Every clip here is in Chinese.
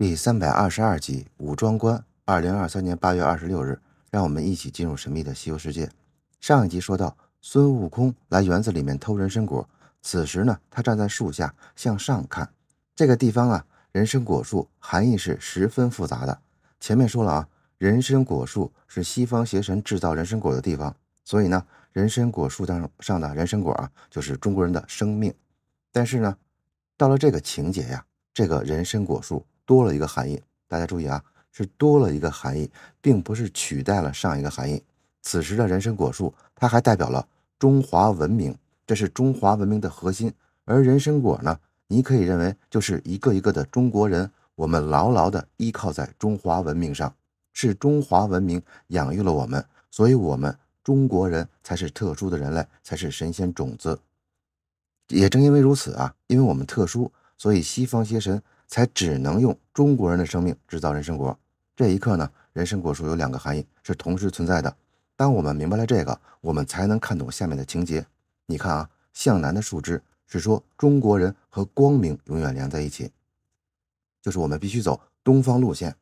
第三百二十二集《武装官》，二零二三年八月二十六日，让我们一起进入神秘的西游世界。上一集说到孙悟空来园子里面偷人参果，此时呢，他站在树下向上看。这个地方啊，人参果树含义是十分复杂的。前面说了啊，人参果树是西方邪神制造人参果的地方，所以呢，人参果树当上的人参果啊，就是中国人的生命。但是呢，到了这个情节呀，这个人参果树。多了一个含义，大家注意啊，是多了一个含义，并不是取代了上一个含义。此时的人参果树，它还代表了中华文明，这是中华文明的核心。而人参果呢，你可以认为就是一个一个的中国人，我们牢牢的依靠在中华文明上，是中华文明养育了我们，所以我们中国人才是特殊的人类，才是神仙种子。也正因为如此啊，因为我们特殊，所以西方邪神。才只能用中国人的生命制造人参果。这一刻呢，人参果树有两个含义是同时存在的。当我们明白了这个，我们才能看懂下面的情节。你看啊，向南的树枝是说中国人和光明永远连在一起，就是我们必须走东方路线。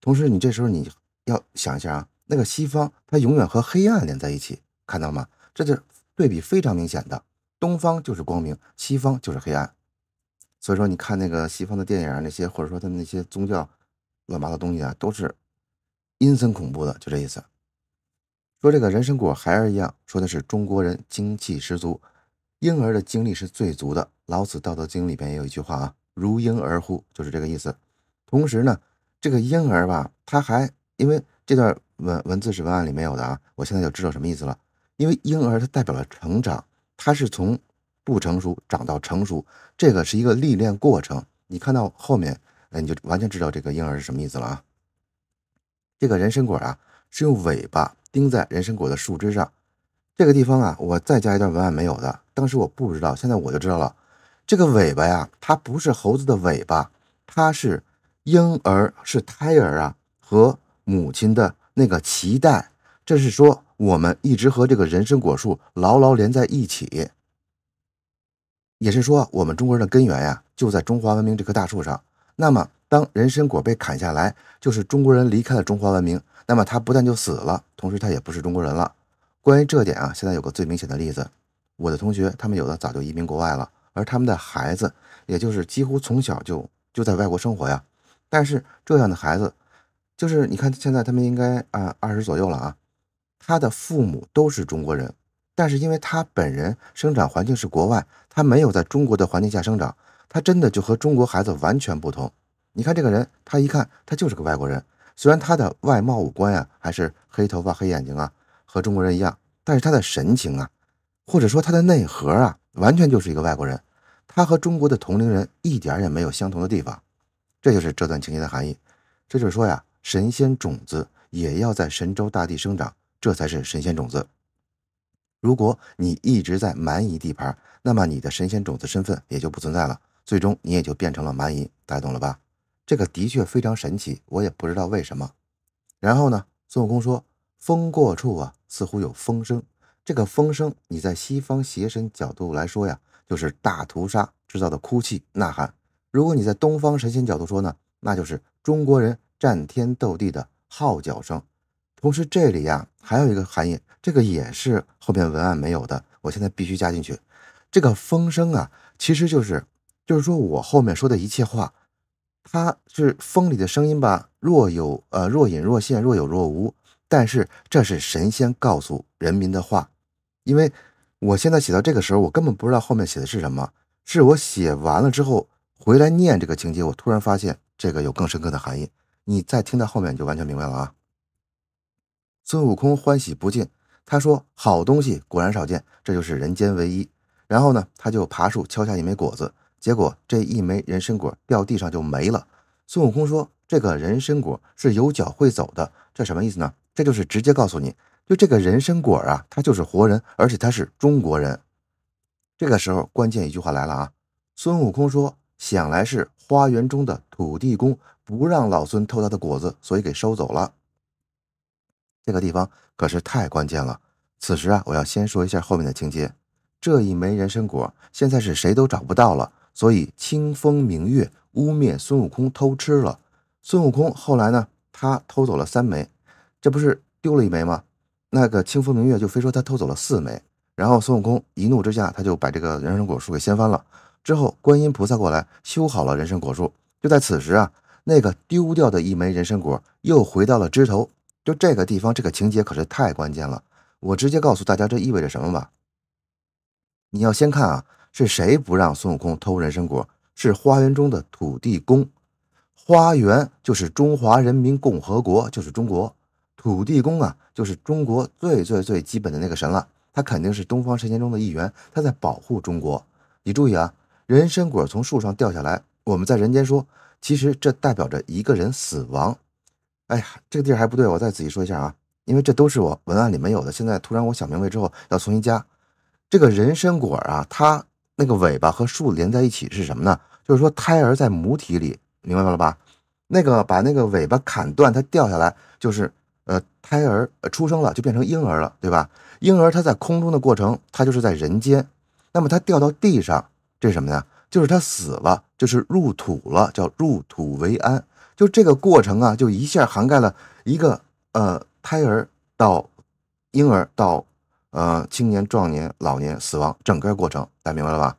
同时，你这时候你要想一下啊，那个西方它永远和黑暗连在一起，看到吗？这就对比非常明显的，东方就是光明，西方就是黑暗。所以说，你看那个西方的电影，那些或者说他那些宗教乱八糟东西啊，都是阴森恐怖的，就这意思。说这个人参果孩儿一样，说的是中国人精气十足，婴儿的精力是最足的。老子《道德经》里边也有一句话啊，“如婴儿乎”，就是这个意思。同时呢，这个婴儿吧，他还因为这段文文字是文案里没有的啊，我现在就知道什么意思了。因为婴儿他代表了成长，他是从。不成熟长到成熟，这个是一个历练过程。你看到后面，哎，你就完全知道这个婴儿是什么意思了啊！这个人参果啊，是用尾巴钉在人参果的树枝上。这个地方啊，我再加一段文案没有的。当时我不知道，现在我就知道了。这个尾巴呀，它不是猴子的尾巴，它是婴儿是胎儿啊和母亲的那个脐带。这是说我们一直和这个人参果树牢牢连在一起。也是说，我们中国人的根源呀，就在中华文明这棵大树上。那么，当人参果被砍下来，就是中国人离开了中华文明。那么，他不但就死了，同时他也不是中国人了。关于这点啊，现在有个最明显的例子：我的同学，他们有的早就移民国外了，而他们的孩子，也就是几乎从小就就在外国生活呀。但是这样的孩子，就是你看，现在他们应该啊二十左右了啊，他的父母都是中国人。但是因为他本人生长环境是国外，他没有在中国的环境下生长，他真的就和中国孩子完全不同。你看这个人，他一看他就是个外国人。虽然他的外貌五官呀，还是黑头发、黑眼睛啊，和中国人一样，但是他的神情啊，或者说他的内核啊，完全就是一个外国人。他和中国的同龄人一点也没有相同的地方。这就是这段情节的含义。这就是说呀，神仙种子也要在神州大地生长，这才是神仙种子。如果你一直在蛮夷地盘，那么你的神仙种子身份也就不存在了，最终你也就变成了蛮夷，懂了吧？这个的确非常神奇，我也不知道为什么。然后呢，孙悟空说：“风过处啊，似乎有风声。这个风声，你在西方邪神角度来说呀，就是大屠杀制造的哭泣呐喊；如果你在东方神仙角度说呢，那就是中国人战天斗地的号角声。同时，这里呀。”还有一个含义，这个也是后面文案没有的，我现在必须加进去。这个风声啊，其实就是，就是说我后面说的一切话，它是风里的声音吧，若有呃若隐若现，若有若无。但是这是神仙告诉人民的话，因为我现在写到这个时候，我根本不知道后面写的是什么。是我写完了之后回来念这个情节，我突然发现这个有更深刻的含义。你再听到后面，你就完全明白了啊。孙悟空欢喜不尽，他说：“好东西果然少见，这就是人间唯一。”然后呢，他就爬树敲下一枚果子，结果这一枚人参果掉地上就没了。孙悟空说：“这个人参果是有脚会走的，这什么意思呢？这就是直接告诉你，就这个人参果啊，它就是活人，而且它是中国人。”这个时候，关键一句话来了啊！孙悟空说：“想来是花园中的土地公不让老孙偷他的果子，所以给收走了。”这个地方可是太关键了。此时啊，我要先说一下后面的情节。这一枚人参果现在是谁都找不到了，所以清风明月污蔑孙悟空偷吃了。孙悟空后来呢，他偷走了三枚，这不是丢了一枚吗？那个清风明月就非说他偷走了四枚。然后孙悟空一怒之下，他就把这个人参果树给掀翻了。之后观音菩萨过来修好了人参果树。就在此时啊，那个丢掉的一枚人参果又回到了枝头。就这个地方，这个情节可是太关键了。我直接告诉大家这意味着什么吧。你要先看啊，是谁不让孙悟空偷人参果？是花园中的土地公。花园就是中华人民共和国，就是中国。土地公啊，就是中国最最最基本的那个神了。他肯定是东方神仙中的一员，他在保护中国。你注意啊，人参果从树上掉下来，我们在人间说，其实这代表着一个人死亡。哎呀，这个地儿还不对，我再仔细说一下啊，因为这都是我文案里没有的。现在突然我想明白之后，要重新加。这个人参果啊，它那个尾巴和树连在一起是什么呢？就是说胎儿在母体里，明白了吧？那个把那个尾巴砍断，它掉下来就是呃胎儿出生了，就变成婴儿了，对吧？婴儿它在空中的过程，它就是在人间。那么它掉到地上，这是什么呀？就是它死了，就是入土了，叫入土为安。就这个过程啊，就一下涵盖了一个呃胎儿到婴儿到呃青年壮年老年死亡整个过程，大家明白了吧？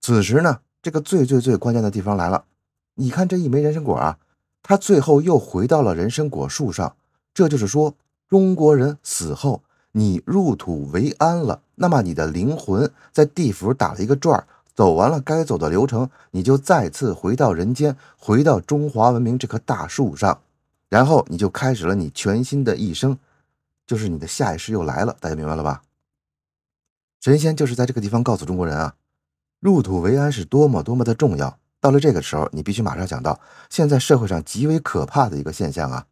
此时呢，这个最最最关键的地方来了。你看这一枚人参果啊，它最后又回到了人参果树上。这就是说，中国人死后你入土为安了，那么你的灵魂在地府打了一个转儿。走完了该走的流程，你就再次回到人间，回到中华文明这棵大树上，然后你就开始了你全新的一生，就是你的下一世又来了。大家明白了吧？神仙就是在这个地方告诉中国人啊，入土为安是多么多么的重要。到了这个时候，你必须马上想到现在社会上极为可怕的一个现象啊，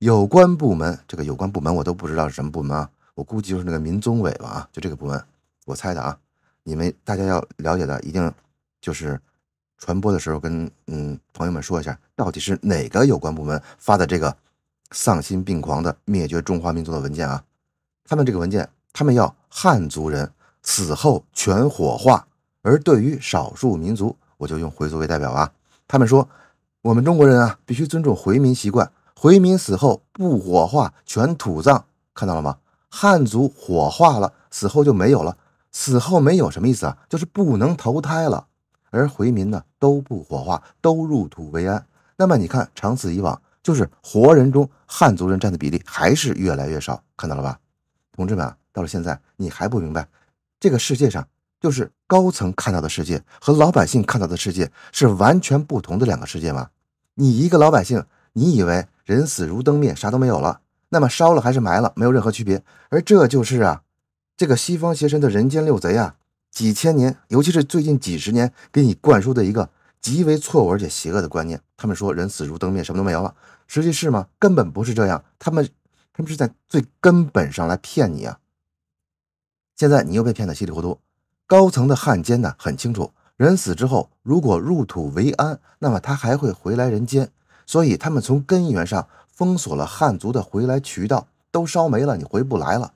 有关部门，这个有关部门我都不知道是什么部门啊，我估计就是那个民宗委吧啊，就这个部门，我猜的啊。你们大家要了解的，一定就是传播的时候跟嗯朋友们说一下，到底是哪个有关部门发的这个丧心病狂的灭绝中华民族的文件啊？他们这个文件，他们要汉族人死后全火化，而对于少数民族，我就用回族为代表啊。他们说我们中国人啊必须尊重回民习惯，回民死后不火化，全土葬。看到了吗？汉族火化了，死后就没有了。死后没有什么意思啊，就是不能投胎了。而回民呢都不火化，都入土为安。那么你看，长此以往，就是活人中汉族人占的比例还是越来越少。看到了吧，同志们啊！到了现在，你还不明白，这个世界上就是高层看到的世界和老百姓看到的世界是完全不同的两个世界吗？你一个老百姓，你以为人死如灯灭，啥都没有了？那么烧了还是埋了，没有任何区别。而这就是啊。这个西方邪神的人间六贼啊，几千年，尤其是最近几十年，给你灌输的一个极为错误而且邪恶的观念。他们说人死如灯灭，什么都没有了。实际是吗？根本不是这样。他们，他们是在最根本上来骗你啊。现在你又被骗得稀里糊涂。高层的汉奸呢，很清楚，人死之后如果入土为安，那么他还会回来人间。所以他们从根源上封锁了汉族的回来渠道，都烧没了，你回不来了。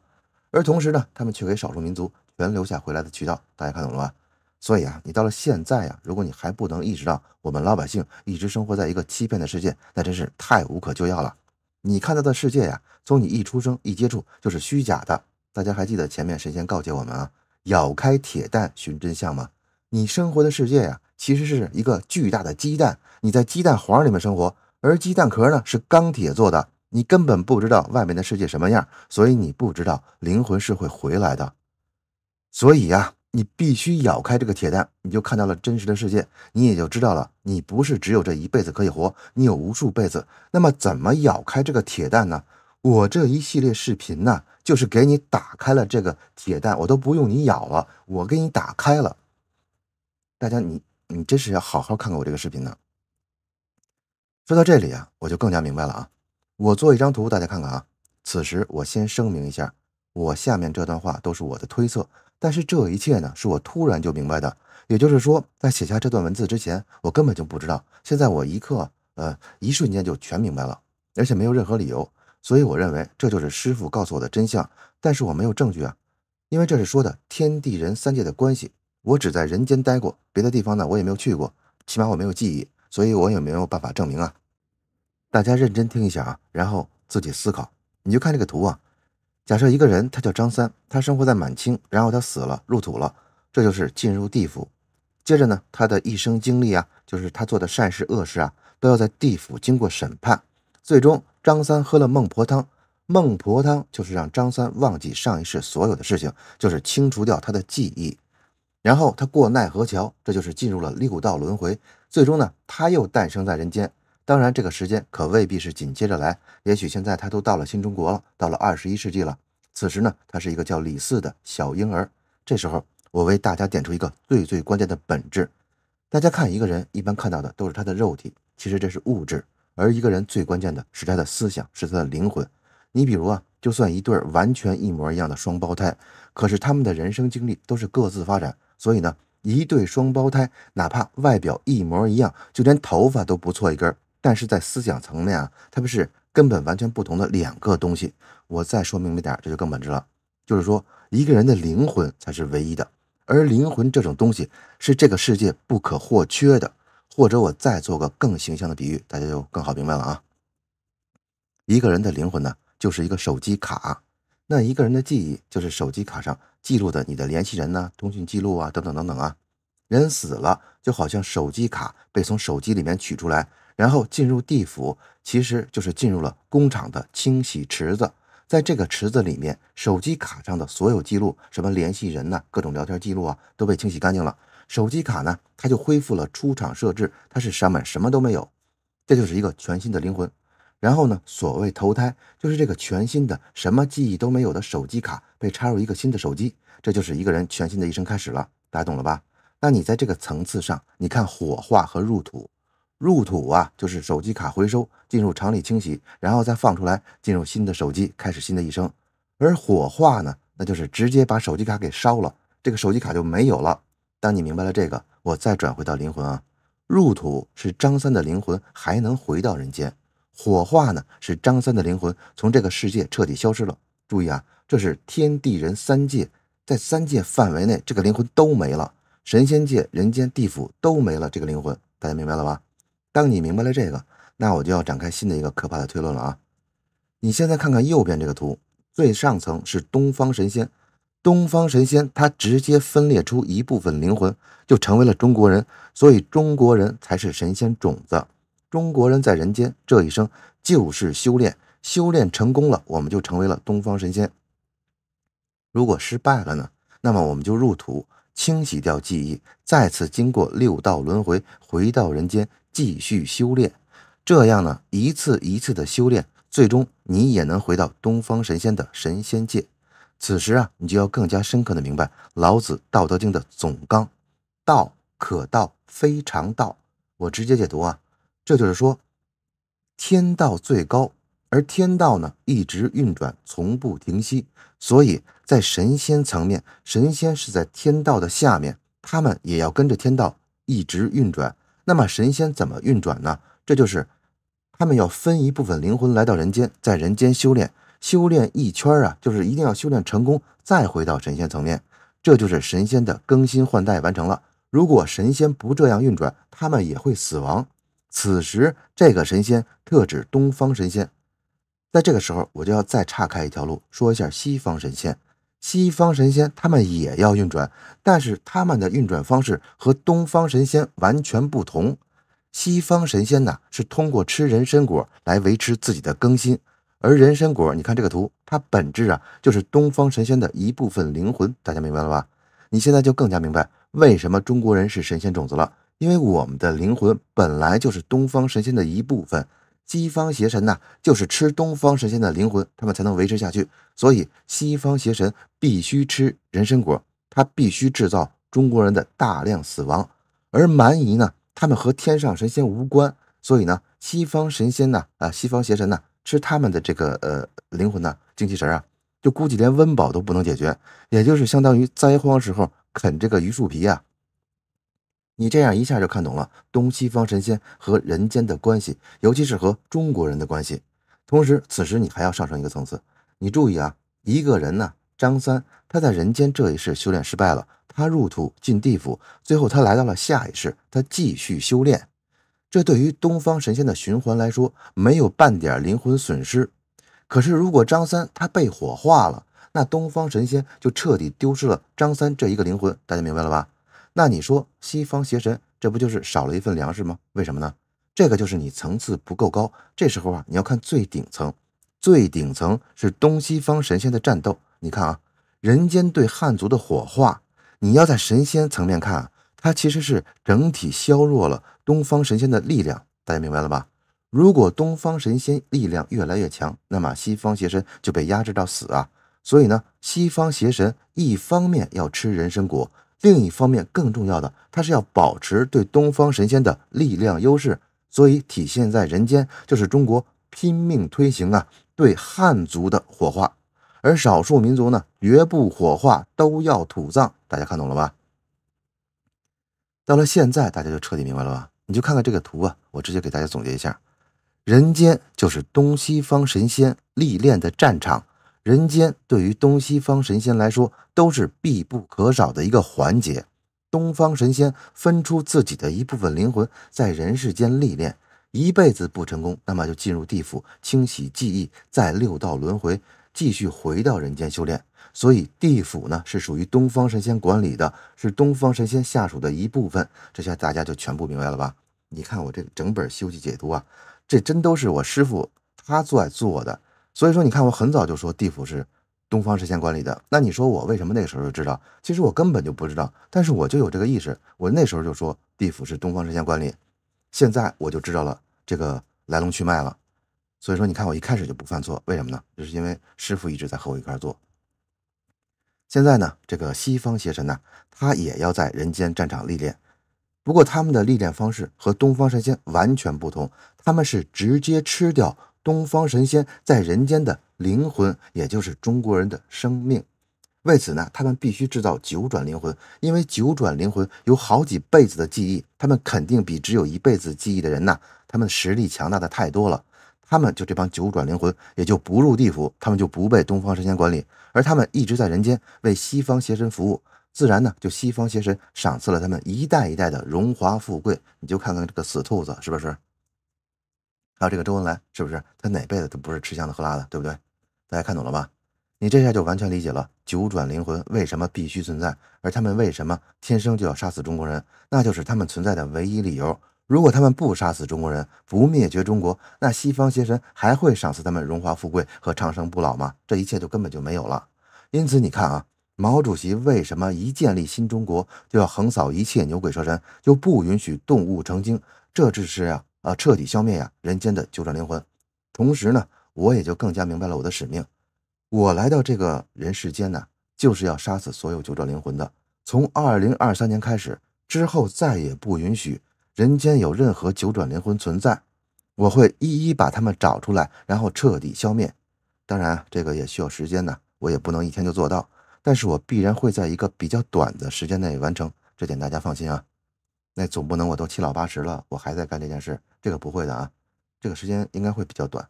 而同时呢，他们却给少数民族全留下回来的渠道，大家看懂了吧？所以啊，你到了现在呀，如果你还不能意识到，我们老百姓一直生活在一个欺骗的世界，那真是太无可救药了。你看到的世界呀，从你一出生一接触就是虚假的。大家还记得前面神仙告诫我们啊，“咬开铁蛋寻真相”吗？你生活的世界呀，其实是一个巨大的鸡蛋，你在鸡蛋黄里面生活，而鸡蛋壳呢是钢铁做的。你根本不知道外面的世界什么样，所以你不知道灵魂是会回来的。所以呀，你必须咬开这个铁蛋，你就看到了真实的世界，你也就知道了，你不是只有这一辈子可以活，你有无数辈子。那么，怎么咬开这个铁蛋呢？我这一系列视频呢，就是给你打开了这个铁蛋，我都不用你咬了，我给你打开了。大家，你你真是要好好看看我这个视频呢。说到这里啊，我就更加明白了啊。我做一张图，大家看看啊。此时我先声明一下，我下面这段话都是我的推测。但是这一切呢，是我突然就明白的，也就是说，在写下这段文字之前，我根本就不知道。现在我一刻，呃，一瞬间就全明白了，而且没有任何理由。所以我认为这就是师傅告诉我的真相。但是我没有证据啊，因为这是说的天地人三界的关系，我只在人间待过，别的地方呢我也没有去过，起码我没有记忆，所以我也没有办法证明啊。大家认真听一下啊，然后自己思考。你就看这个图啊，假设一个人，他叫张三，他生活在满清，然后他死了，入土了，这就是进入地府。接着呢，他的一生经历啊，就是他做的善事恶事啊，都要在地府经过审判。最终，张三喝了孟婆汤，孟婆汤就是让张三忘记上一世所有的事情，就是清除掉他的记忆。然后他过奈何桥，这就是进入了六道轮回。最终呢，他又诞生在人间。当然，这个时间可未必是紧接着来，也许现在他都到了新中国了，到了二十一世纪了。此时呢，他是一个叫李四的小婴儿。这时候，我为大家点出一个最最关键的本质。大家看一个人，一般看到的都是他的肉体，其实这是物质；而一个人最关键的，是他的思想，是他的灵魂。你比如啊，就算一对完全一模一样的双胞胎，可是他们的人生经历都是各自发展，所以呢，一对双胞胎哪怕外表一模一样，就连头发都不错一根。但是在思想层面，啊，他们是根本完全不同的两个东西。我再说明白点，这就更本质了。就是说，一个人的灵魂才是唯一的，而灵魂这种东西是这个世界不可或缺的。或者我再做个更形象的比喻，大家就更好明白了啊。一个人的灵魂呢，就是一个手机卡，那一个人的记忆就是手机卡上记录的你的联系人呐、通讯记录啊等等等等啊。人死了，就好像手机卡被从手机里面取出来。然后进入地府，其实就是进入了工厂的清洗池子。在这个池子里面，手机卡上的所有记录，什么联系人呐、各种聊天记录啊，都被清洗干净了。手机卡呢，它就恢复了出厂设置，它是上面什么都没有。这就是一个全新的灵魂。然后呢，所谓投胎，就是这个全新的、什么记忆都没有的手机卡被插入一个新的手机，这就是一个人全新的一生开始了。大家懂了吧？那你在这个层次上，你看火化和入土。入土啊，就是手机卡回收进入厂里清洗，然后再放出来进入新的手机，开始新的一生。而火化呢，那就是直接把手机卡给烧了，这个手机卡就没有了。当你明白了这个，我再转回到灵魂啊，入土是张三的灵魂还能回到人间，火化呢是张三的灵魂从这个世界彻底消失了。注意啊，这是天地人三界，在三界范围内，这个灵魂都没了，神仙界、人间、地府都没了这个灵魂，大家明白了吧？当你明白了这个，那我就要展开新的一个可怕的推论了啊！你现在看看右边这个图，最上层是东方神仙，东方神仙他直接分裂出一部分灵魂，就成为了中国人，所以中国人才是神仙种子。中国人在人间这一生就是修炼，修炼成功了，我们就成为了东方神仙。如果失败了呢？那么我们就入土，清洗掉记忆，再次经过六道轮回，回到人间。继续修炼，这样呢，一次一次的修炼，最终你也能回到东方神仙的神仙界。此时啊，你就要更加深刻的明白老子《道德经》的总纲：道可道，非常道。我直接解读啊，这就是说，天道最高，而天道呢，一直运转，从不停息。所以在神仙层面，神仙是在天道的下面，他们也要跟着天道一直运转。那么神仙怎么运转呢？这就是他们要分一部分灵魂来到人间，在人间修炼，修炼一圈啊，就是一定要修炼成功，再回到神仙层面，这就是神仙的更新换代完成了。如果神仙不这样运转，他们也会死亡。此时这个神仙特指东方神仙，在这个时候我就要再岔开一条路，说一下西方神仙。西方神仙他们也要运转，但是他们的运转方式和东方神仙完全不同。西方神仙呢是通过吃人参果来维持自己的更新，而人参果，你看这个图，它本质啊就是东方神仙的一部分灵魂。大家明白了吧？你现在就更加明白为什么中国人是神仙种子了，因为我们的灵魂本来就是东方神仙的一部分。西方邪神呐，就是吃东方神仙的灵魂，他们才能维持下去。所以西方邪神必须吃人参果，他必须制造中国人的大量死亡。而蛮夷呢，他们和天上神仙无关，所以呢，西方神仙呢，啊，西方邪神呢，吃他们的这个呃灵魂呢，精气神啊，就估计连温饱都不能解决，也就是相当于灾荒时候啃这个榆树皮啊。你这样一下就看懂了东西方神仙和人间的关系，尤其是和中国人的关系。同时，此时你还要上升一个层次。你注意啊，一个人呢，张三，他在人间这一世修炼失败了，他入土进地府，最后他来到了下一世，他继续修炼。这对于东方神仙的循环来说，没有半点灵魂损失。可是，如果张三他被火化了，那东方神仙就彻底丢失了张三这一个灵魂。大家明白了吧？那你说西方邪神，这不就是少了一份粮食吗？为什么呢？这个就是你层次不够高。这时候啊，你要看最顶层，最顶层是东西方神仙的战斗。你看啊，人间对汉族的火化，你要在神仙层面看啊，它其实是整体削弱了东方神仙的力量。大家明白了吧？如果东方神仙力量越来越强，那么西方邪神就被压制到死啊。所以呢，西方邪神一方面要吃人参果。另一方面，更重要的，它是要保持对东方神仙的力量优势，所以体现在人间就是中国拼命推行啊对汉族的火化，而少数民族呢绝不火化，都要土葬。大家看懂了吧？到了现在，大家就彻底明白了吧？你就看看这个图啊，我直接给大家总结一下：人间就是东西方神仙历练的战场。人间对于东西方神仙来说都是必不可少的一个环节。东方神仙分出自己的一部分灵魂在人世间历练，一辈子不成功，那么就进入地府清洗记忆，在六道轮回继续回到人间修炼。所以地府呢是属于东方神仙管理的，是东方神仙下属的一部分。这下大家就全部明白了吧？你看我这整本《西游记》解读啊，这真都是我师傅他在做的。所以说，你看，我很早就说地府是东方神仙管理的。那你说我为什么那个时候就知道？其实我根本就不知道，但是我就有这个意识。我那时候就说地府是东方神仙管理。现在我就知道了这个来龙去脉了。所以说，你看我一开始就不犯错，为什么呢？就是因为师傅一直在和我一块做。现在呢，这个西方邪神呢，他也要在人间战场历练。不过他们的历练方式和东方神仙完全不同，他们是直接吃掉。东方神仙在人间的灵魂，也就是中国人的生命。为此呢，他们必须制造九转灵魂，因为九转灵魂有好几辈子的记忆，他们肯定比只有一辈子记忆的人呢，他们实力强大的太多了。他们就这帮九转灵魂，也就不入地府，他们就不被东方神仙管理，而他们一直在人间为西方邪神服务，自然呢，就西方邪神赏赐了他们一代一代的荣华富贵。你就看看这个死兔子是不是？还有这个周恩来，是不是他哪辈子都不是吃香的喝辣的，对不对？大家看懂了吧？你这下就完全理解了九转灵魂为什么必须存在，而他们为什么天生就要杀死中国人，那就是他们存在的唯一理由。如果他们不杀死中国人，不灭绝中国，那西方邪神还会赏赐他们荣华富贵和长生不老吗？这一切就根本就没有了。因此，你看啊，毛主席为什么一建立新中国就要横扫一切牛鬼蛇神，就不允许动物成精？这只是啊。啊！彻底消灭呀，人间的九转灵魂。同时呢，我也就更加明白了我的使命。我来到这个人世间呢，就是要杀死所有九转灵魂的。从二零二三年开始，之后再也不允许人间有任何九转灵魂存在。我会一一把他们找出来，然后彻底消灭。当然，这个也需要时间呢，我也不能一天就做到。但是我必然会在一个比较短的时间内完成，这点大家放心啊。那总不能我都七老八十了，我还在干这件事，这个不会的啊，这个时间应该会比较短。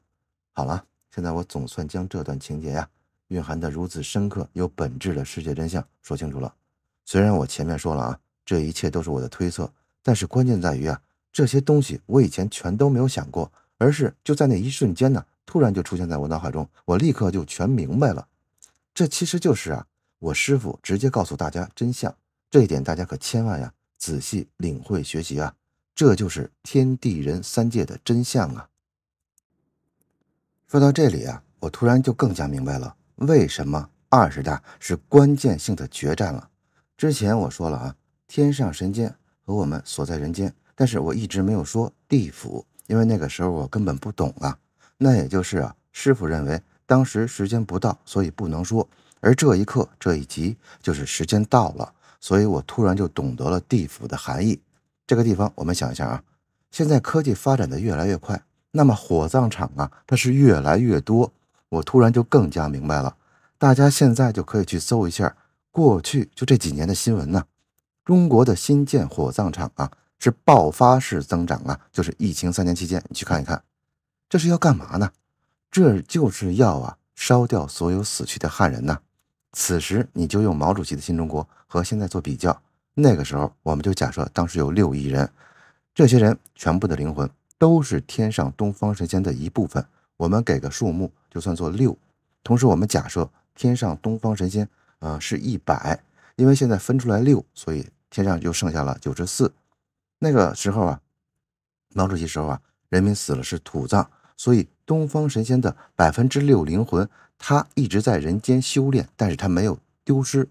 好了，现在我总算将这段情节呀，蕴含的如此深刻又本质的世界真相说清楚了。虽然我前面说了啊，这一切都是我的推测，但是关键在于啊，这些东西我以前全都没有想过，而是就在那一瞬间呢，突然就出现在我脑海中，我立刻就全明白了。这其实就是啊，我师傅直接告诉大家真相，这一点大家可千万呀。仔细领会学习啊，这就是天地人三界的真相啊。说到这里啊，我突然就更加明白了为什么二十大是关键性的决战了。之前我说了啊，天上神间和我们所在人间，但是我一直没有说地府，因为那个时候我根本不懂啊。那也就是啊，师傅认为当时时间不到，所以不能说。而这一刻，这一集就是时间到了。所以我突然就懂得了地府的含义，这个地方我们想一下啊，现在科技发展的越来越快，那么火葬场啊，它是越来越多。我突然就更加明白了，大家现在就可以去搜一下过去就这几年的新闻呢，中国的新建火葬场啊是爆发式增长啊，就是疫情三年期间，你去看一看，这是要干嘛呢？这就是要啊烧掉所有死去的汉人呢。此时你就用毛主席的新中国。和现在做比较，那个时候我们就假设当时有六亿人，这些人全部的灵魂都是天上东方神仙的一部分。我们给个数目，就算做六。同时，我们假设天上东方神仙啊是一百，因为现在分出来六，所以天上就剩下了九十四。那个时候啊，毛主席时候啊，人民死了是土葬，所以东方神仙的百分之六灵魂，他一直在人间修炼，但是他没有丢失。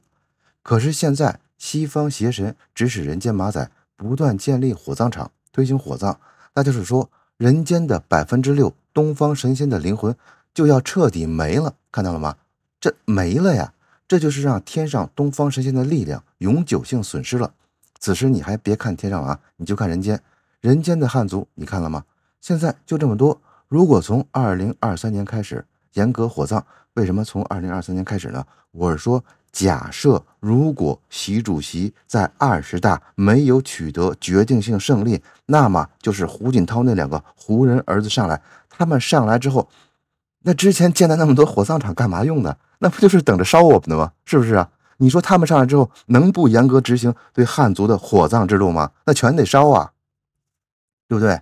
可是现在，西方邪神指使人间马仔不断建立火葬场，推行火葬。那就是说，人间的百分之六东方神仙的灵魂就要彻底没了。看到了吗？这没了呀！这就是让天上东方神仙的力量永久性损失了。此时你还别看天上啊，你就看人间。人间的汉族，你看了吗？现在就这么多。如果从二零二三年开始严格火葬，为什么从二零二三年开始呢？我是说。假设如果习主席在二十大没有取得决定性胜利，那么就是胡锦涛那两个胡人儿子上来。他们上来之后，那之前建的那么多火葬场干嘛用的？那不就是等着烧我们的吗？是不是啊？你说他们上来之后，能不严格执行对汉族的火葬制度吗？那全得烧啊，对不对？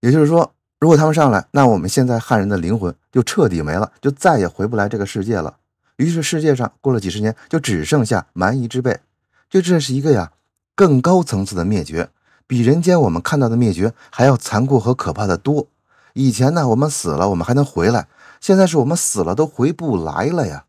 也就是说，如果他们上来，那我们现在汉人的灵魂就彻底没了，就再也回不来这个世界了。于是世界上过了几十年，就只剩下蛮夷之辈。就这是一个呀，更高层次的灭绝，比人间我们看到的灭绝还要残酷和可怕的多。以前呢，我们死了，我们还能回来；现在是我们死了都回不来了呀。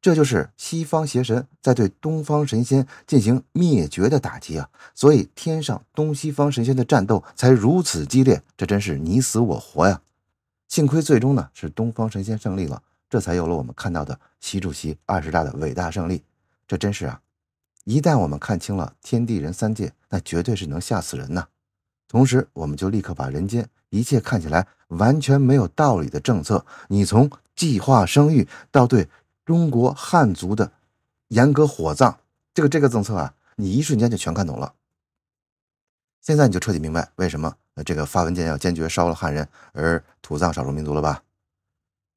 这就是西方邪神在对东方神仙进行灭绝的打击啊！所以天上东西方神仙的战斗才如此激烈，这真是你死我活呀！幸亏最终呢，是东方神仙胜利了。这才有了我们看到的习主席二十大的伟大胜利，这真是啊！一旦我们看清了天地人三界，那绝对是能吓死人呐。同时，我们就立刻把人间一切看起来完全没有道理的政策，你从计划生育到对中国汉族的严格火葬，这个这个政策啊，你一瞬间就全看懂了。现在你就彻底明白为什么这个发文件要坚决烧了汉人，而土葬少数民族了吧？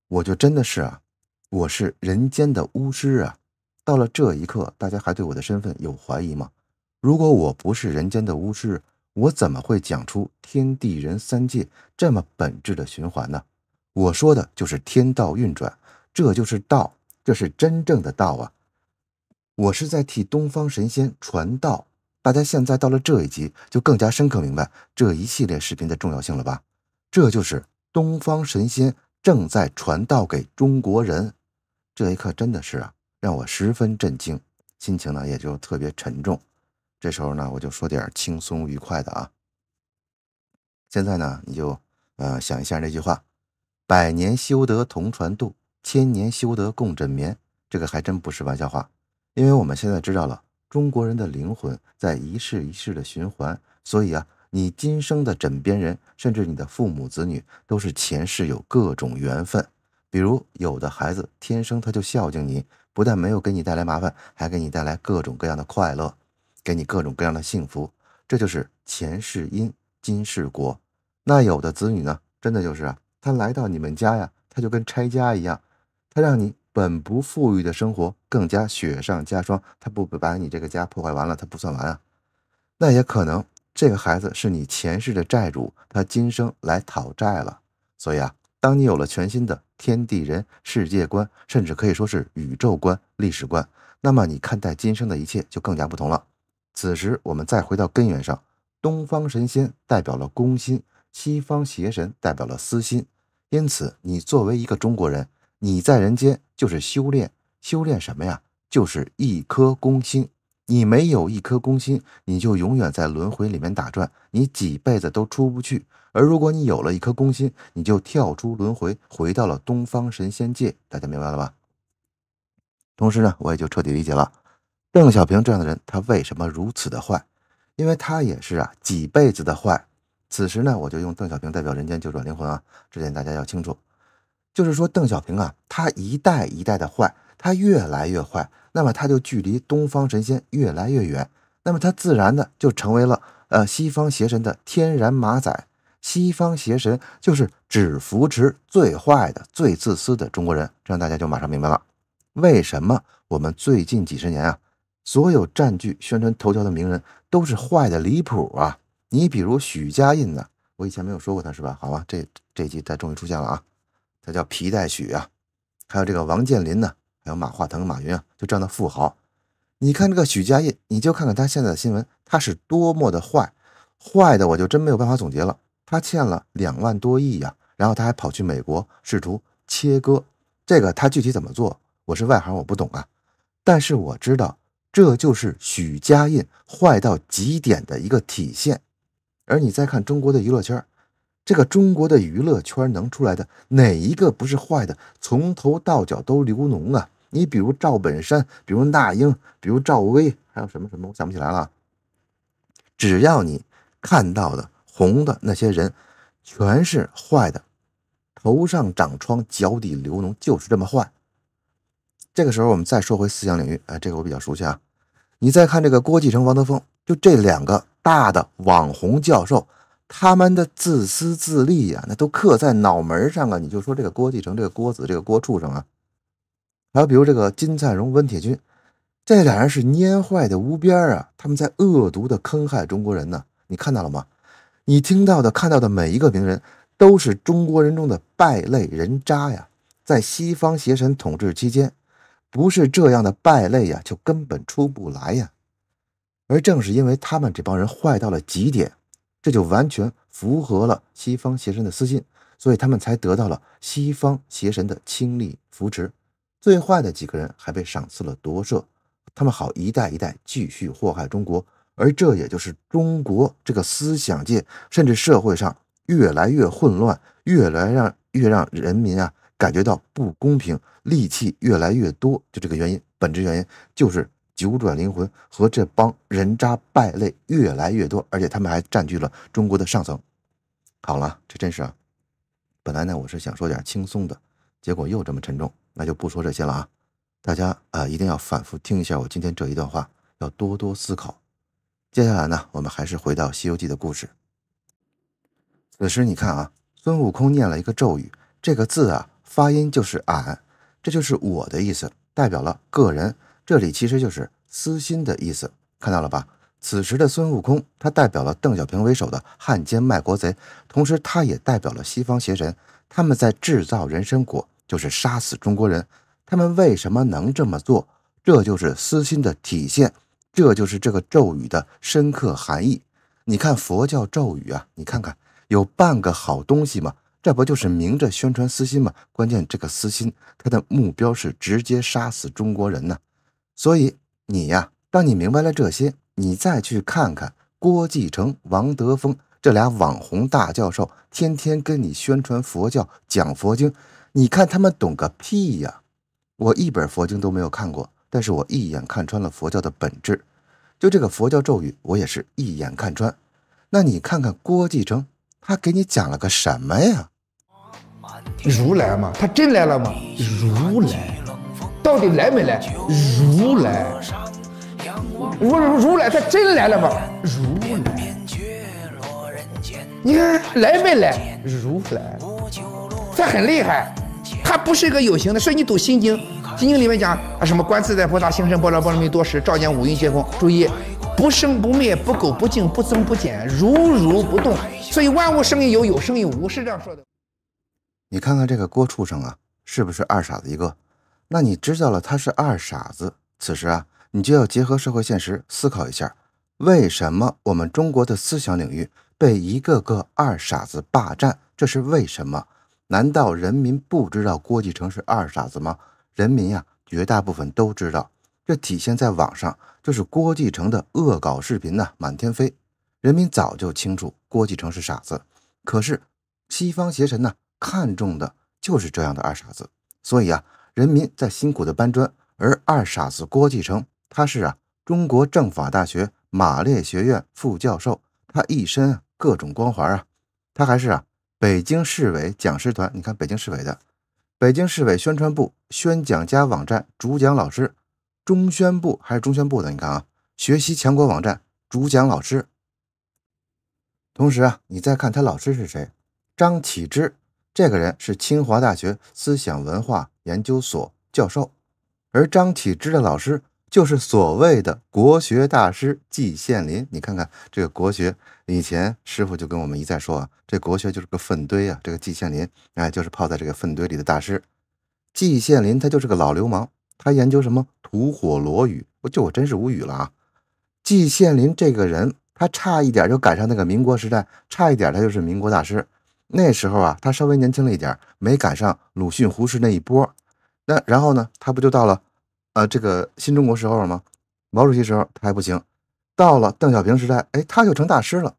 我就真的是啊，我是人间的巫师啊！到了这一刻，大家还对我的身份有怀疑吗？如果我不是人间的巫师，我怎么会讲出天地人三界这么本质的循环呢？我说的就是天道运转，这就是道，这是真正的道啊！我是在替东方神仙传道，大家现在到了这一集，就更加深刻明白这一系列视频的重要性了吧？这就是东方神仙。正在传道给中国人，这一刻真的是啊，让我十分震惊，心情呢也就特别沉重。这时候呢，我就说点轻松愉快的啊。现在呢，你就呃想一下那句话：“百年修得同船渡，千年修得共枕眠。”这个还真不是玩笑话，因为我们现在知道了，中国人的灵魂在一世一世的循环，所以啊。你今生的枕边人，甚至你的父母子女，都是前世有各种缘分。比如有的孩子天生他就孝敬你，不但没有给你带来麻烦，还给你带来各种各样的快乐，给你各种各样的幸福。这就是前世因，今世果。那有的子女呢，真的就是啊，他来到你们家呀，他就跟拆家一样，他让你本不富裕的生活更加雪上加霜。他不把你这个家破坏完了，他不算完啊。那也可能。这个孩子是你前世的债主，他今生来讨债了。所以啊，当你有了全新的天地人世界观，甚至可以说是宇宙观、历史观，那么你看待今生的一切就更加不同了。此时，我们再回到根源上，东方神仙代表了公心，西方邪神代表了私心。因此，你作为一个中国人，你在人间就是修炼，修炼什么呀？就是一颗公心。你没有一颗公心，你就永远在轮回里面打转，你几辈子都出不去。而如果你有了一颗公心，你就跳出轮回，回到了东方神仙界。大家明白了吧？同时呢，我也就彻底理解了邓小平这样的人，他为什么如此的坏，因为他也是啊几辈子的坏。此时呢，我就用邓小平代表人间九转灵魂啊，这点大家要清楚。就是说，邓小平啊，他一代一代的坏，他越来越坏。那么他就距离东方神仙越来越远，那么他自然的就成为了呃西方邪神的天然马仔。西方邪神就是只扶持最坏的、最自私的中国人，这样大家就马上明白了，为什么我们最近几十年啊，所有占据宣传头条的名人都是坏的离谱啊！你比如许家印呢，我以前没有说过他是吧？好吧，这这集他终于出现了啊，他叫皮带许啊，还有这个王健林呢。还有马化腾、马云啊，就这样的富豪。你看这个许家印，你就看看他现在的新闻，他是多么的坏！坏的我就真没有办法总结了。他欠了两万多亿呀，然后他还跑去美国试图切割。这个他具体怎么做，我是外行我不懂啊。但是我知道，这就是许家印坏到极点的一个体现。而你再看中国的娱乐圈，这个中国的娱乐圈能出来的哪一个不是坏的？从头到脚都流脓啊！你比如赵本山，比如那英，比如赵薇，还有什么什么，我想不起来了。只要你看到的红的那些人，全是坏的，头上长疮，脚底流脓，就是这么坏。这个时候，我们再说回思想领域，哎，这个我比较熟悉啊。你再看这个郭继承、王德峰，就这两个大的网红教授，他们的自私自利呀，那都刻在脑门上了。你就说这个郭继承，这个郭子，这个郭畜生啊。还有比如这个金灿荣、温铁军，这俩人是蔫坏的无边啊！他们在恶毒的坑害中国人呢。你看到了吗？你听到的、看到的每一个名人，都是中国人中的败类、人渣呀！在西方邪神统治期间，不是这样的败类呀，就根本出不来呀。而正是因为他们这帮人坏到了极点，这就完全符合了西方邪神的私心，所以他们才得到了西方邪神的倾力扶持。最坏的几个人还被赏赐了夺舍，他们好一代一代继续祸害中国，而这也就是中国这个思想界甚至社会上越来越混乱，越来让越让人民啊感觉到不公平，戾气越来越多。就这个原因，本质原因就是九转灵魂和这帮人渣败类越来越多，而且他们还占据了中国的上层。好了，这真是啊，本来呢我是想说点轻松的，结果又这么沉重。那就不说这些了啊，大家啊一定要反复听一下我今天这一段话，要多多思考。接下来呢，我们还是回到《西游记》的故事。此时你看啊，孙悟空念了一个咒语，这个字啊发音就是“俺”，这就是我的意思，代表了个人。这里其实就是私心的意思，看到了吧？此时的孙悟空，他代表了邓小平为首的汉奸卖国贼，同时他也代表了西方邪神，他们在制造人参果。就是杀死中国人，他们为什么能这么做？这就是私心的体现，这就是这个咒语的深刻含义。你看佛教咒语啊，你看看有半个好东西吗？这不就是明着宣传私心吗？关键这个私心，他的目标是直接杀死中国人呢。所以你呀，当你明白了这些，你再去看看郭继承、王德峰这俩网红大教授，天天跟你宣传佛教、讲佛经。你看他们懂个屁呀！我一本佛经都没有看过，但是我一眼看穿了佛教的本质。就这个佛教咒语，我也是一眼看穿。那你看看郭继承，他给你讲了个什么呀？如来嘛，他真来了吗？如来到底来没来？如来，如如来，他真来了吗？如来，你看来没来？如来，他很厉害。它不是一个有形的，所以你读《心经》，《心经》里面讲啊什么观自在菩萨行深般若波罗蜜多时，照见五蕴皆空。注意，不生不灭，不垢不净，不增不减，如如不动。所以万物生于有，有生于无，是这样说的。你看看这个郭畜生啊，是不是二傻子一个？那你知道了他是二傻子，此时啊，你就要结合社会现实思考一下，为什么我们中国的思想领域被一个个二傻子霸占？这是为什么？难道人民不知道郭继承是二傻子吗？人民呀，绝大部分都知道。这体现在网上，就是郭继承的恶搞视频呢满天飞。人民早就清楚郭继承是傻子，可是西方邪神呢看中的就是这样的二傻子。所以啊，人民在辛苦的搬砖，而二傻子郭继承他是啊中国政法大学马列学院副教授，他一身各种光环啊，他还是啊。北京市委讲师团，你看北京市委的，北京市委宣传部宣讲家网站主讲老师，中宣部还是中宣部的？你看啊，学习强国网站主讲老师。同时啊，你再看他老师是谁？张启之，这个人是清华大学思想文化研究所教授，而张启之的老师。就是所谓的国学大师季羡林，你看看这个国学，以前师傅就跟我们一再说啊，这国学就是个粪堆啊。这个季羡林，哎，就是泡在这个粪堆里的大师。季羡林他就是个老流氓，他研究什么吐火罗语，我就我真是无语了啊。季羡林这个人，他差一点就赶上那个民国时代，差一点他就是民国大师。那时候啊，他稍微年轻了一点，没赶上鲁迅、胡适那一波。那然后呢，他不就到了？呃，这个新中国时候吗？毛主席时候他还不行，到了邓小平时代，哎，他就成大师了。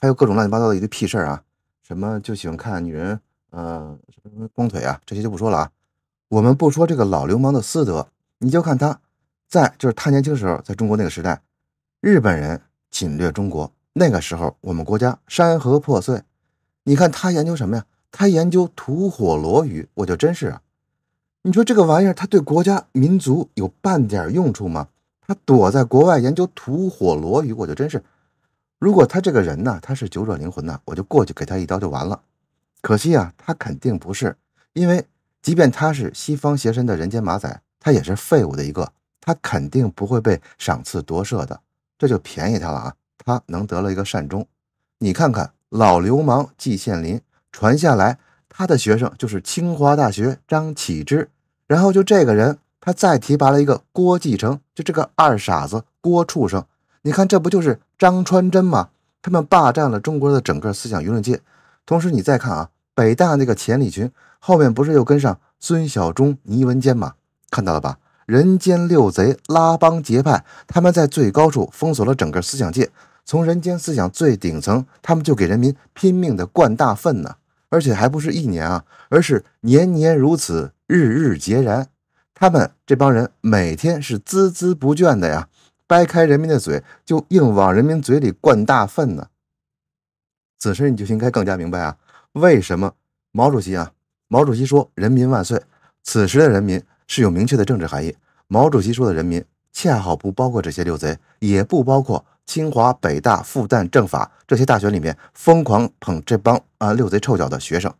还有各种乱七八糟的一堆屁事儿啊，什么就喜欢看女人，呃，光腿啊，这些就不说了啊。我们不说这个老流氓的私德，你就看他，在就是他年轻时候，在中国那个时代，日本人侵略中国，那个时候我们国家山河破碎，你看他研究什么呀？他研究吐火罗语，我就真是啊。你说这个玩意儿，它对国家民族有半点用处吗？他躲在国外研究吐火罗语，我就真是。如果他这个人呢，他是九转灵魂呢，我就过去给他一刀就完了。可惜啊，他肯定不是，因为即便他是西方邪神的人间马仔，他也是废物的一个，他肯定不会被赏赐夺舍的，这就便宜他了啊！他能得了一个善终。你看看老流氓季羡林传下来。他的学生就是清华大学张启之，然后就这个人，他再提拔了一个郭继承，就这个二傻子郭畜生。你看，这不就是张川真吗？他们霸占了中国的整个思想舆论界。同时，你再看啊，北大那个钱理群后面不是又跟上孙晓钟、倪文坚吗？看到了吧？人间六贼拉帮结派，他们在最高处封锁了整个思想界。从人间思想最顶层，他们就给人民拼命的灌大粪呢。而且还不是一年啊，而是年年如此，日日皆然。他们这帮人每天是孜孜不倦的呀，掰开人民的嘴，就硬往人民嘴里灌大粪呢。此时你就应该更加明白啊，为什么毛主席啊，毛主席说“人民万岁”，此时的人民是有明确的政治含义。毛主席说的人民，恰好不包括这些六贼，也不包括。清华、北大、复旦、政法这些大学里面，疯狂捧这帮啊六贼臭脚的学生，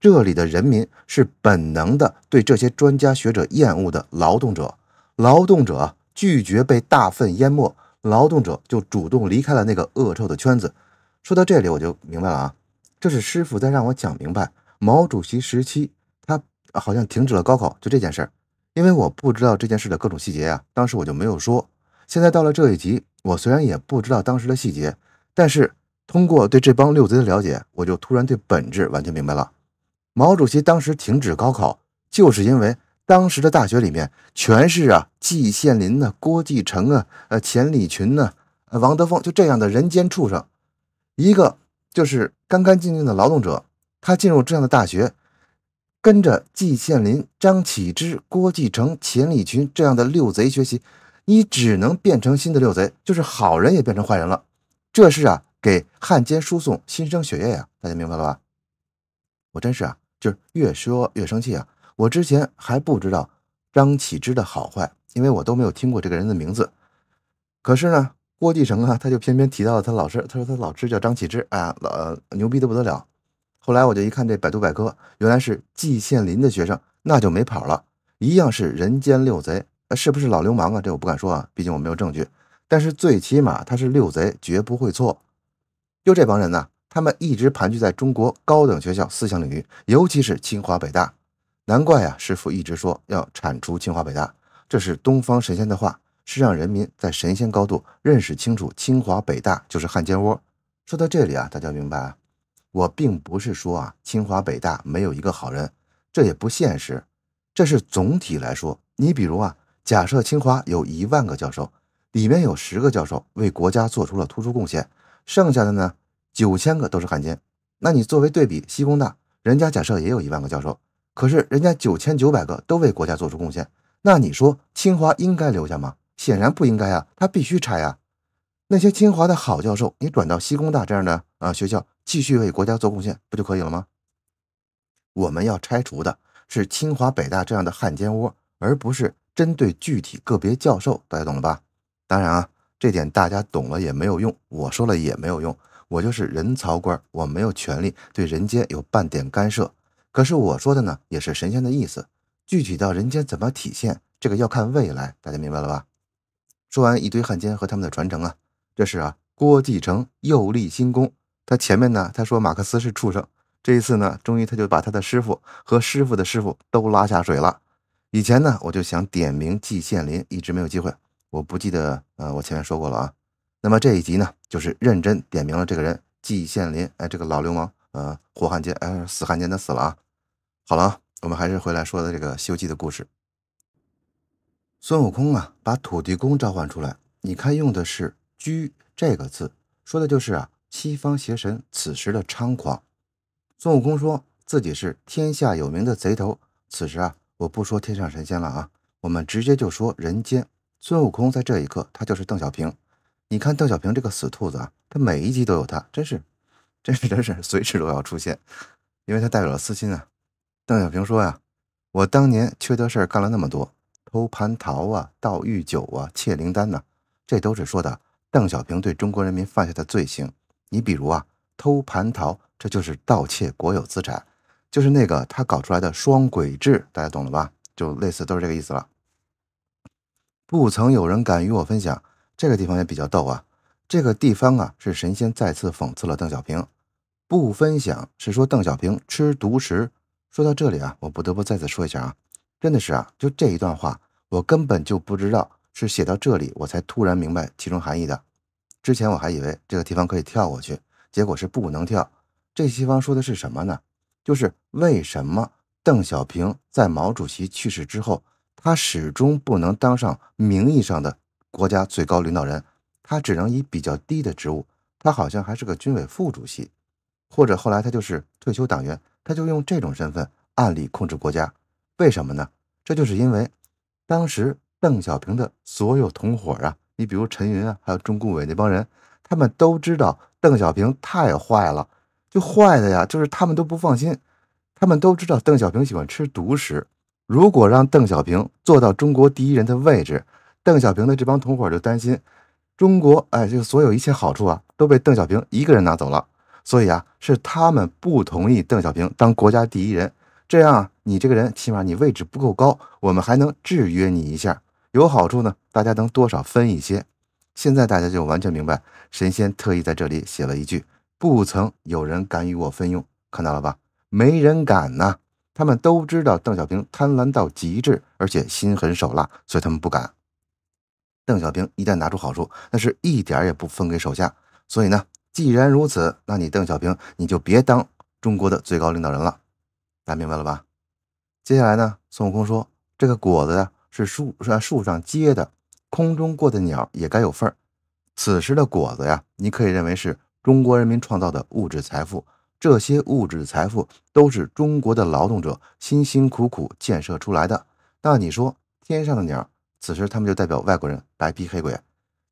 这里的人民是本能的对这些专家学者厌恶的劳动者，劳动者拒绝被大粪淹没，劳动者就主动离开了那个恶臭的圈子。说到这里，我就明白了啊，这是师傅在让我讲明白毛主席时期，他好像停止了高考就这件事儿，因为我不知道这件事的各种细节呀，当时我就没有说。现在到了这一集。我虽然也不知道当时的细节，但是通过对这帮六贼的了解，我就突然对本质完全明白了。毛主席当时停止高考，就是因为当时的大学里面全是啊季羡林呢、郭继承啊、呃钱理群呢、呃王德峰，就这样的人间畜生。一个就是干干净净的劳动者，他进入这样的大学，跟着季羡林、张启之、郭继承、钱理群这样的六贼学习。你只能变成新的六贼，就是好人也变成坏人了。这是啊，给汉奸输送新生血液呀！大家明白了吧？我真是啊，就是越说越生气啊！我之前还不知道张启之的好坏，因为我都没有听过这个人的名字。可是呢，郭继成啊，他就偏偏提到了他老师，他说他老师叫张启之啊，老牛逼的不得了。后来我就一看这百度百科，原来是季羡林的学生，那就没跑了，一样是人间六贼。是不是老流氓啊？这我不敢说啊，毕竟我没有证据。但是最起码他是六贼，绝不会错。就这帮人呢，他们一直盘踞在中国高等学校思想领域，尤其是清华北大。难怪呀，师傅一直说要铲除清华北大，这是东方神仙的话，是让人民在神仙高度认识清楚清华北大就是汉奸窝。说到这里啊，大家明白啊，我并不是说啊清华北大没有一个好人，这也不现实。这是总体来说，你比如啊。假设清华有一万个教授，里面有十个教授为国家做出了突出贡献，剩下的呢九千个都是汉奸。那你作为对比，西工大人家假设也有一万个教授，可是人家九千九百个都为国家做出贡献。那你说清华应该留下吗？显然不应该啊，他必须拆啊。那些清华的好教授，你转到西工大这样的啊学校继续为国家做贡献不就可以了吗？我们要拆除的是清华、北大这样的汉奸窝，而不是。针对具体个别教授，大家懂了吧？当然啊，这点大家懂了也没有用，我说了也没有用。我就是人曹官，我没有权利对人间有半点干涉。可是我说的呢，也是神仙的意思。具体到人间怎么体现，这个要看未来。大家明白了吧？说完一堆汉奸和他们的传承啊，这是啊。郭继承又立新功，他前面呢，他说马克思是畜生，这一次呢，终于他就把他的师傅和师傅的师傅都拉下水了。以前呢，我就想点名季羡林，一直没有机会。我不记得，呃，我前面说过了啊。那么这一集呢，就是认真点名了这个人，季羡林。哎，这个老流氓，呃，活汉奸，哎，死汉奸，他死了啊。好了啊，我们还是回来说的这个《西游记》的故事。孙悟空啊，把土地公召唤出来。你看，用的是“居”这个字，说的就是啊，西方邪神此时的猖狂。孙悟空说自己是天下有名的贼头，此时啊。我不说天上神仙了啊，我们直接就说人间。孙悟空在这一刻，他就是邓小平。你看邓小平这个死兔子啊，他每一集都有他，真是，真是，真是，随时都要出现，因为他代表了私心啊。邓小平说呀：“我当年缺德事儿干了那么多，偷蟠桃啊，盗御酒啊，窃灵丹呐，这都是说的邓小平对中国人民犯下的罪行。你比如啊，偷蟠桃，这就是盗窃国有资产。”就是那个他搞出来的双轨制，大家懂了吧？就类似都是这个意思了。不曾有人敢与我分享，这个地方也比较逗啊。这个地方啊，是神仙再次讽刺了邓小平。不分享是说邓小平吃独食。说到这里啊，我不得不再次说一下啊，真的是啊，就这一段话，我根本就不知道是写到这里我才突然明白其中含义的。之前我还以为这个地方可以跳过去，结果是不能跳。这西方说的是什么呢？就是为什么邓小平在毛主席去世之后，他始终不能当上名义上的国家最高领导人，他只能以比较低的职务，他好像还是个军委副主席，或者后来他就是退休党员，他就用这种身份暗里控制国家。为什么呢？这就是因为当时邓小平的所有同伙啊，你比如陈云啊，还有中顾委那帮人，他们都知道邓小平太坏了。就坏的呀，就是他们都不放心，他们都知道邓小平喜欢吃独食。如果让邓小平坐到中国第一人的位置，邓小平的这帮同伙就担心，中国哎，个所有一切好处啊都被邓小平一个人拿走了。所以啊，是他们不同意邓小平当国家第一人。这样啊，你这个人起码你位置不够高，我们还能制约你一下，有好处呢，大家能多少分一些。现在大家就完全明白，神仙特意在这里写了一句。不曾有人敢与我分用，看到了吧？没人敢呐！他们都知道邓小平贪婪到极致，而且心狠手辣，所以他们不敢。邓小平一旦拿出好处，那是一点也不分给手下。所以呢，既然如此，那你邓小平，你就别当中国的最高领导人了。大家明白了吧？接下来呢，孙悟空说：“这个果子呀，是树树上结的，空中过的鸟也该有份儿。”此时的果子呀，你可以认为是。中国人民创造的物质财富，这些物质财富都是中国的劳动者辛辛苦苦建设出来的。那你说，天上的鸟，此时他们就代表外国人、白皮黑鬼，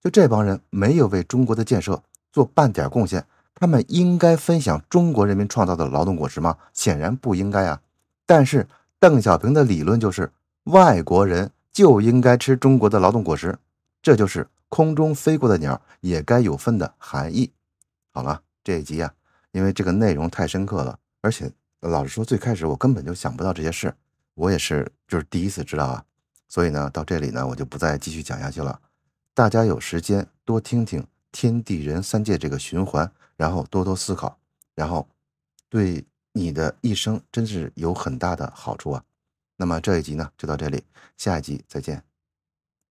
就这帮人没有为中国的建设做半点贡献，他们应该分享中国人民创造的劳动果实吗？显然不应该啊。但是邓小平的理论就是，外国人就应该吃中国的劳动果实，这就是空中飞过的鸟也该有份的含义。好了，这一集啊，因为这个内容太深刻了，而且老实说，最开始我根本就想不到这些事，我也是就是第一次知道啊，所以呢，到这里呢，我就不再继续讲下去了。大家有时间多听听天地人三界这个循环，然后多多思考，然后对你的一生真是有很大的好处啊。那么这一集呢，就到这里，下一集再见。